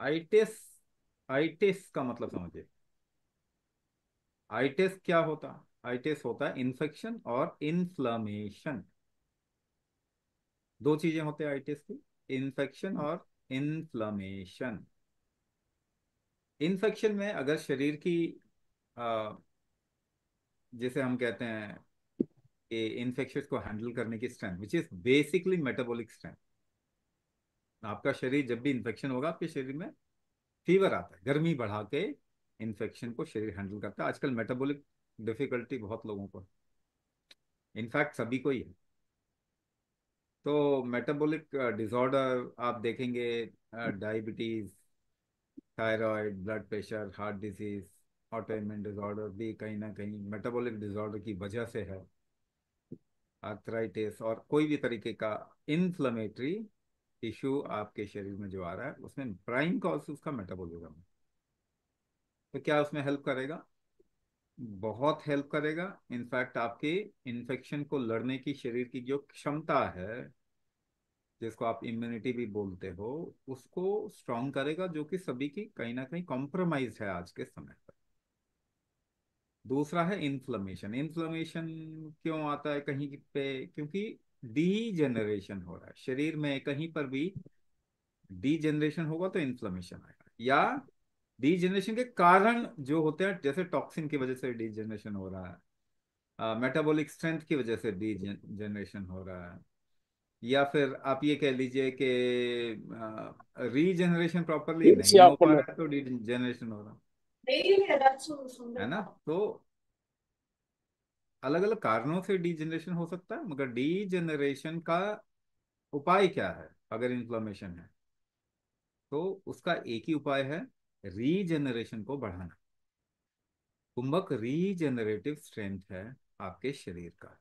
Itis itis का मतलब समझिए आइटिस क्या होता आइटिस होता है इन्फेक्शन और इन्फ्लामेशन दो चीजें होते हैं आइटिस की इन्फेक्शन हम्म। और इन्फ्लामेशन इन्फेक्शन में अगर शरीर की आ, जिसे हम कहते हैं कि इन्फेक्शन को हैंडल करने की strength which is basically metabolic strength आपका शरीर जब भी इन्फेक्शन होगा आपके शरीर में फीवर आता है गर्मी बढ़ा के इन्फेक्शन को शरीर हैंडल करता है आजकल मेटाबॉलिक डिफिकल्टी बहुत लोगों को इनफैक्ट सभी को ही है तो मेटाबॉलिक डिसऑर्डर आप देखेंगे diabetes thyroid blood pressure heart disease auto immune disorder भी कहीं ना कहीं मेटाबॉलिक डिसऑर्डर की वजह से है आर्थराइटिस और कोई भी तरीके का इन्फ्लमेटरी टिश्यू आपके शरीर में जो आ रहा है उसमें प्राइम कॉज उसका मेटाबोलिज्म है तो क्या उसमें हेल्प करेगा बहुत हेल्प करेगा इनफैक्ट आपके इन्फेक्शन को लड़ने की शरीर की जो क्षमता है जिसको आप इम्यूनिटी भी बोलते हो उसको स्ट्रांग करेगा जो कि सभी की कहीं ना कहीं कॉम्प्रोमाइज है आज के समय दूसरा है इन्फ्लमेशन इन्फ्लमेशन क्यों आता है कहीं पे क्योंकि डी जनरेशन हो रहा है शरीर में कहीं पर भी डी जनरेशन होगा तो इन्फ्लमेशन आएगा या डी जनरेशन के कारण जो होते हैं जैसे टॉक्सिन की वजह से डी जनरेशन हो रहा है मेटाबॉलिक स्ट्रेंथ की वजह से डी जनरेशन हो रहा है या फिर आप ये कह लीजिए कि रीजनरेशन प्रॉपरली नहीं हो पा रहा है तो जनरेशन हो रहा है है ना तो अलग अलग कारणों से डी जनरेशन हो सकता है मगर डी जनरेशन का उपाय क्या है अगर इन्फ्लोमेशन है तो उसका एक ही उपाय है रीजनरेशन को बढ़ाना कुंभक रीजनरेटिव स्ट्रेंथ है आपके शरीर का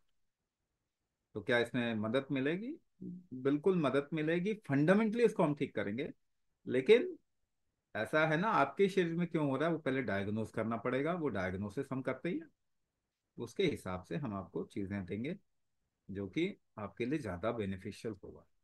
तो क्या इसमें मदद मिलेगी बिल्कुल मदद मिलेगी फंडामेंटली इसको हम ठीक करेंगे लेकिन ऐसा है ना आपके शरीर में क्यों हो रहा है वो पहले डायग्नोस करना पड़ेगा वो डायग्नोसिस हम करते ही उसके हिसाब से हम आपको चीज़ें देंगे जो कि आपके लिए ज़्यादा बेनिफिशियल होगा